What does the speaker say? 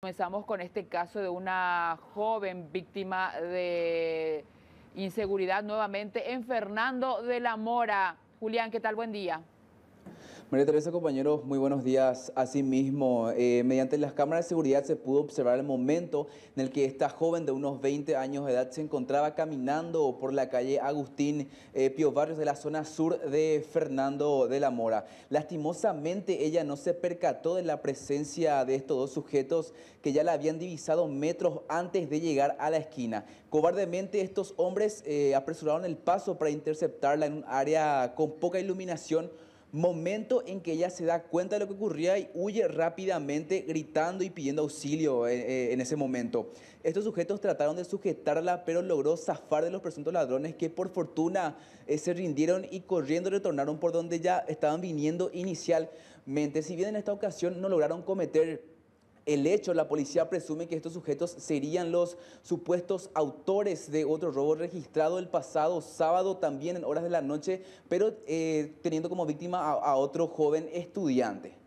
Comenzamos con este caso de una joven víctima de inseguridad nuevamente en Fernando de la Mora. Julián, ¿qué tal? Buen día. María Teresa, compañeros, muy buenos días. sí mismo. Eh, mediante las cámaras de seguridad se pudo observar el momento en el que esta joven de unos 20 años de edad se encontraba caminando por la calle Agustín eh, Pío Barrios de la zona sur de Fernando de la Mora. Lastimosamente, ella no se percató de la presencia de estos dos sujetos que ya la habían divisado metros antes de llegar a la esquina. Cobardemente, estos hombres eh, apresuraron el paso para interceptarla en un área con poca iluminación Momento en que ella se da cuenta de lo que ocurría y huye rápidamente gritando y pidiendo auxilio eh, eh, en ese momento. Estos sujetos trataron de sujetarla, pero logró zafar de los presuntos ladrones que por fortuna eh, se rindieron y corriendo retornaron por donde ya estaban viniendo inicialmente. Si bien en esta ocasión no lograron cometer el hecho, la policía presume que estos sujetos serían los supuestos autores de otro robo registrado el pasado sábado también en horas de la noche, pero eh, teniendo como víctima a otro joven estudiante.